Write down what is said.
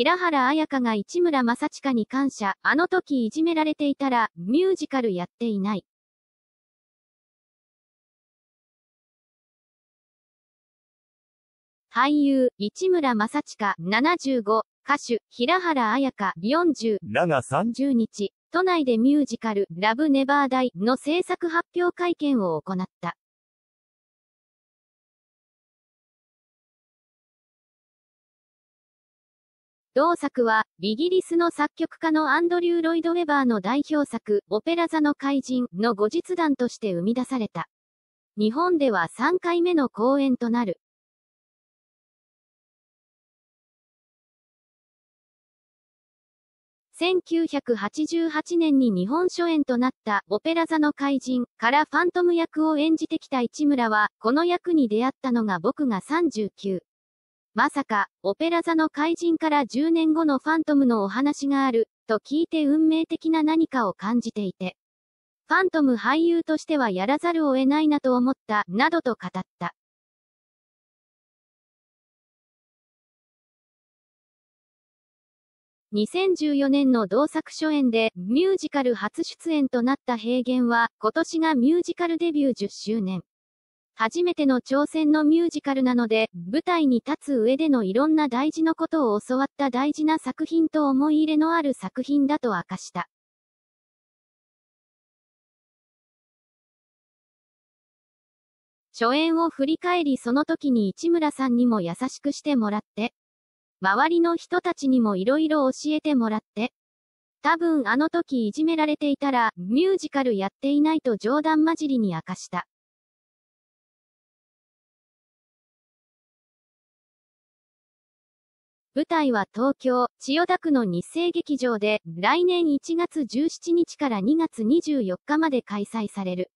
平原綾香が市村正親に感謝、あの時いじめられていたら、ミュージカルやっていない。俳優、市村正親、75、歌手、平原綾香、40、ラガ3 10日、都内でミュージカル、ラブネバーダイの制作発表会見を行った。同作は、イギリスの作曲家のアンドリュー・ロイド・ウェバーの代表作、オペラ座の怪人の後日談として生み出された。日本では3回目の公演となる。1988年に日本初演となったオペラ座の怪人からファントム役を演じてきた市村は、この役に出会ったのが僕が39。まさか、オペラ座の怪人から10年後のファントムのお話がある、と聞いて運命的な何かを感じていて。ファントム俳優としてはやらざるを得ないなと思った、などと語った。2014年の同作初演でミュージカル初出演となった平原は今年がミュージカルデビュー10周年。初めての挑戦のミュージカルなので、舞台に立つ上でのいろんな大事なことを教わった大事な作品と思い入れのある作品だと明かした。初演を振り返りその時に市村さんにも優しくしてもらって、周りの人たちにもいろいろ教えてもらって、多分あの時いじめられていたら、ミュージカルやっていないと冗談交じりに明かした。舞台は東京、千代田区の日生劇場で、来年1月17日から2月24日まで開催される。